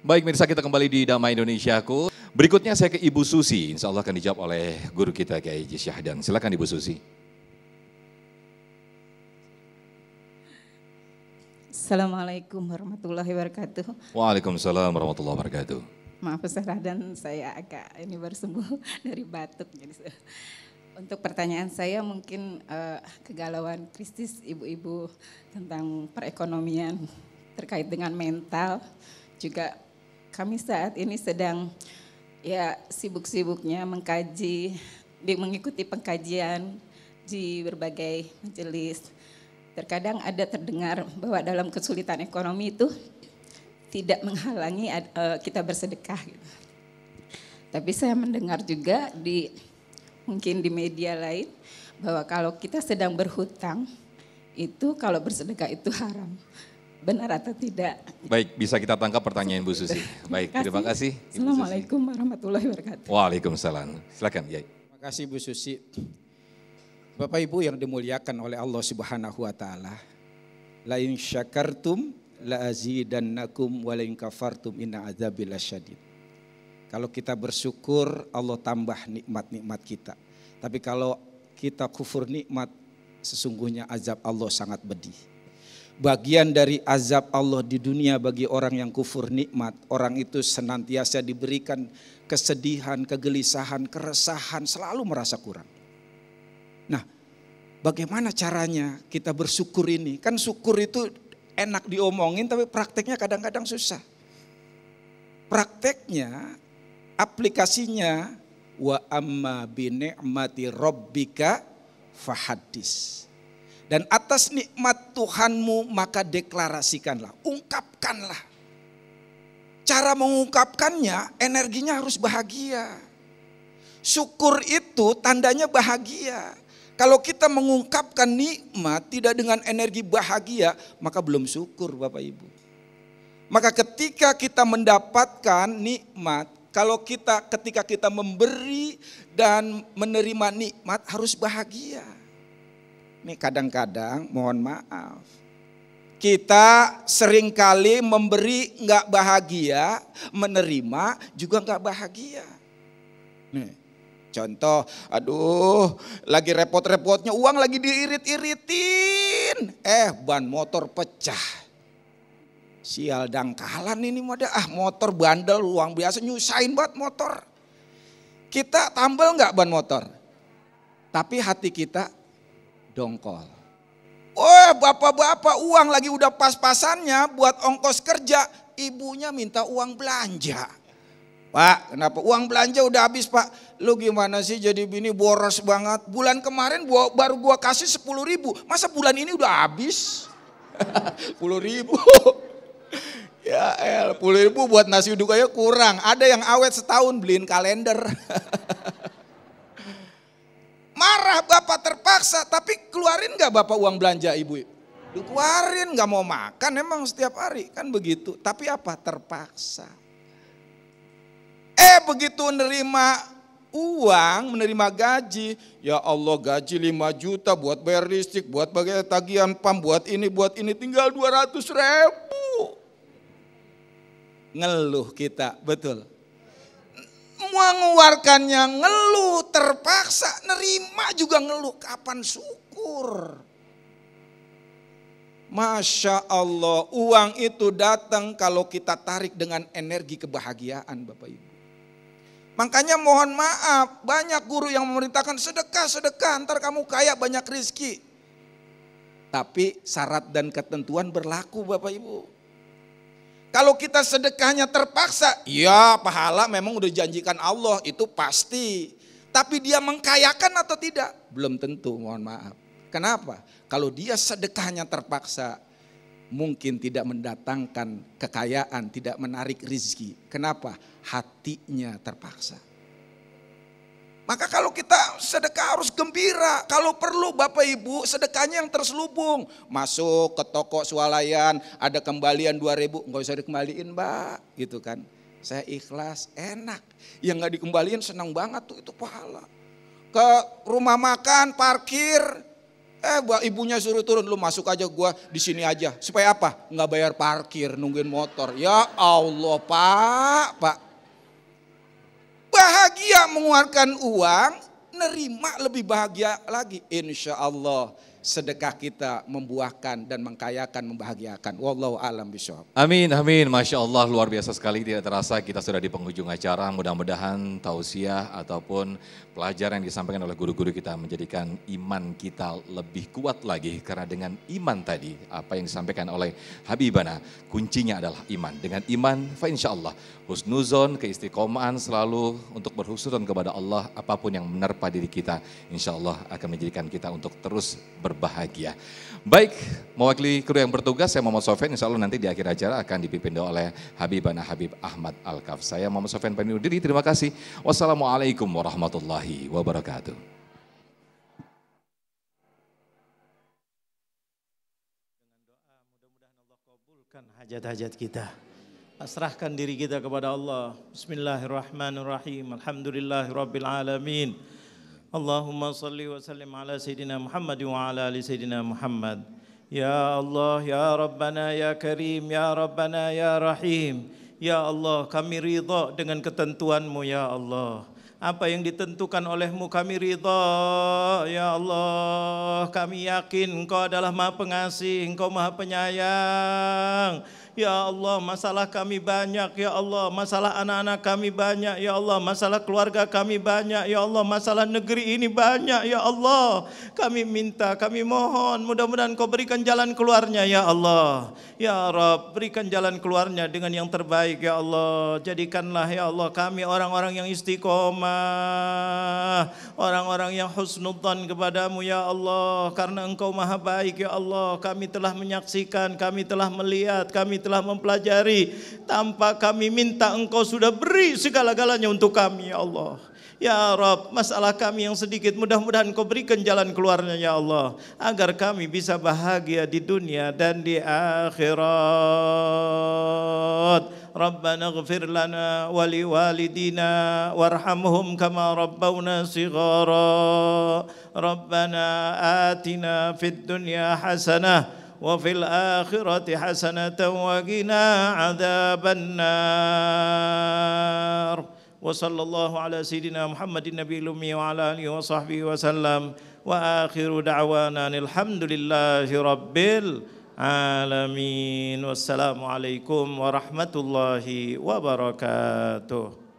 Baik mirsa kita kembali di Damai Indonesiaku. Berikutnya saya ke Ibu Susi, insya Allah akan dijawab oleh guru kita Kiai dan Silakan Ibu Susi. Assalamualaikum warahmatullahi wabarakatuh. Waalaikumsalam warahmatullahi wabarakatuh. Maaf Ustaz dan saya agak ini bersembuh dari batuk. Jadi untuk pertanyaan saya mungkin uh, kegalauan kritis ibu-ibu tentang perekonomian terkait dengan mental juga kami saat ini sedang ya sibuk-sibuknya mengkaji, mengikuti pengkajian di berbagai majelis. Terkadang ada terdengar bahwa dalam kesulitan ekonomi itu tidak menghalangi e, kita bersedekah. Gitu. Tapi saya mendengar juga di mungkin di media lain bahwa kalau kita sedang berhutang itu kalau bersedekah itu haram. Benar atau tidak? Baik, bisa kita tangkap pertanyaan Bu Susi. Baik, terima kasih. Assalamualaikum warahmatullahi wabarakatuh. Waalaikumsalam. Silakan, Yai. Terima kasih Bu Susi. Bapak Ibu yang dimuliakan oleh Allah Subhanahu wa taala. La in syakartum la azidannakum wa la in kafartum inna adzabil syadid. Kalau kita bersyukur Allah tambah nikmat-nikmat kita. Tapi kalau kita kufur nikmat sesungguhnya azab Allah sangat pedih bagian dari azab Allah di dunia bagi orang yang kufur nikmat. Orang itu senantiasa diberikan kesedihan, kegelisahan, keresahan, selalu merasa kurang. Nah, bagaimana caranya kita bersyukur ini? Kan syukur itu enak diomongin tapi prakteknya kadang-kadang susah. Prakteknya, aplikasinya wa amma bi ni'mati rabbika fahadis. Dan atas nikmat Tuhanmu maka deklarasikanlah, ungkapkanlah. Cara mengungkapkannya energinya harus bahagia. Syukur itu tandanya bahagia. Kalau kita mengungkapkan nikmat tidak dengan energi bahagia, maka belum syukur Bapak Ibu. Maka ketika kita mendapatkan nikmat, kalau kita ketika kita memberi dan menerima nikmat harus bahagia. Ini kadang-kadang mohon maaf. Kita seringkali memberi nggak bahagia, menerima juga nggak bahagia. Nih, contoh, aduh lagi repot-repotnya uang lagi diirit-iritin. Eh ban motor pecah. Sial dangkalan ini mah ah motor bandel uang biasa nyusahin buat motor. Kita tambel nggak ban motor? Tapi hati kita dongkol. Oh bapak-bapak uang lagi udah pas-pasannya buat ongkos kerja. Ibunya minta uang belanja. Pak kenapa uang belanja udah habis pak. Lu gimana sih jadi bini boros banget. Bulan kemarin gua, baru gua kasih 10 ribu. Masa bulan ini udah habis? 10 ribu. ya el, 10 ribu buat nasi uduk aja kurang. Ada yang awet setahun beliin kalender. marah, Bapak terpaksa. Tapi keluarin gak Bapak uang belanja Ibu? Keluarin gak mau makan emang setiap hari. Kan begitu. Tapi apa? Terpaksa. Eh begitu menerima uang, menerima gaji. Ya Allah gaji 5 juta buat bayar listrik, buat bagian tagihan pam, buat ini, buat ini. Tinggal 200 ribu. Ngeluh kita, betul mengeluarkannya ngeluh, terpaksa nerima juga ngeluh. Kapan syukur? Masya Allah, uang itu datang kalau kita tarik dengan energi kebahagiaan Bapak Ibu. Makanya mohon maaf, banyak guru yang memerintahkan sedekah, sedekah, antar kamu kaya banyak rizki. Tapi syarat dan ketentuan berlaku Bapak Ibu. Kalau kita sedekahnya terpaksa, ya pahala memang udah janjikan Allah itu pasti. Tapi dia mengkayakan atau tidak? Belum tentu, mohon maaf. Kenapa? Kalau dia sedekahnya terpaksa, mungkin tidak mendatangkan kekayaan, tidak menarik rizki. Kenapa? Hatinya terpaksa. Maka kalau kita sedekah harus gembira. Kalau perlu Bapak Ibu sedekahnya yang terselubung. Masuk ke toko swalayan ada kembalian ribu nggak usah dikembaliin mbak gitu kan. Saya ikhlas enak. Yang nggak dikembaliin senang banget tuh itu pahala. Ke rumah makan parkir Eh ibunya suruh turun lu masuk aja gue di sini aja. Supaya apa? Nggak bayar parkir nungguin motor. Ya Allah pak pak mengeluarkan uang, nerima lebih bahagia lagi. Insya Allah sedekah kita membuahkan dan mengkayakan, membahagiakan. Wallahu alam bishawab. Amin, amin. Masya Allah luar biasa sekali. Tidak terasa kita sudah di penghujung acara. Mudah-mudahan tausiah ataupun pelajaran yang disampaikan oleh guru-guru kita menjadikan iman kita lebih kuat lagi. Karena dengan iman tadi, apa yang disampaikan oleh Habibana, kuncinya adalah iman. Dengan iman, fa insya Allah. Husnuzon, keistiqomahan selalu untuk berhusnuzon kepada Allah. Apapun yang menerpa diri kita, insya Allah akan menjadikan kita untuk terus ber berbahagia. Baik, mewakili kru yang bertugas, saya Muhammad Sofian, insya Allah nanti di akhir acara akan dipimpin oleh Habibana Habib Ahmad Al-Kaf. Saya Muhammad Sofian Pani Udiri, terima kasih. Wassalamualaikum warahmatullahi wabarakatuh. hajat-hajat kita. Pasrahkan diri kita kepada Allah. Bismillahirrahmanirrahim. Alhamdulillahirrabbilalamin. Allahumma salli wa sallim ala Sayyidina Muhammad wa ala ali Sayyidina Muhammad Ya Allah, Ya Rabbana, Ya Karim, Ya Rabbana, Ya Rahim Ya Allah, kami ridha dengan ketentuanmu Ya Allah Apa yang ditentukan olehmu kami ridha Ya Allah, kami yakin engkau adalah maha pengasih, engkau maha penyayang Ya Allah masalah kami banyak Ya Allah masalah anak-anak kami banyak Ya Allah masalah keluarga kami banyak Ya Allah masalah negeri ini banyak Ya Allah kami minta kami mohon mudah-mudahan kau berikan jalan keluarnya Ya Allah Ya Rab berikan jalan keluarnya dengan yang terbaik Ya Allah jadikanlah Ya Allah kami orang-orang yang istiqomah orang-orang yang husnudzan kepadamu Ya Allah karena engkau maha baik Ya Allah kami telah menyaksikan kami telah melihat kami telah mempelajari. Tanpa kami minta engkau sudah beri segala-galanya untuk kami ya Allah. Ya Rob, masalah kami yang sedikit mudah-mudahan kau berikan jalan keluarnya ya Allah. Agar kami bisa bahagia di dunia dan di akhirat. Rabbana ghafir lana wali walidina warhamhum kama rabbawna sigara. Rabbana atina fid dunya hasanah. وفي الآخرة حسنة وقنا عذاب النار وصلى الله على سيدنا محمد النبي الأمي وعلى آله وصحبه وسلم وآخر دعوانا الحمد لله رب العالمين والسلام عليكم ورحمة الله وبركاته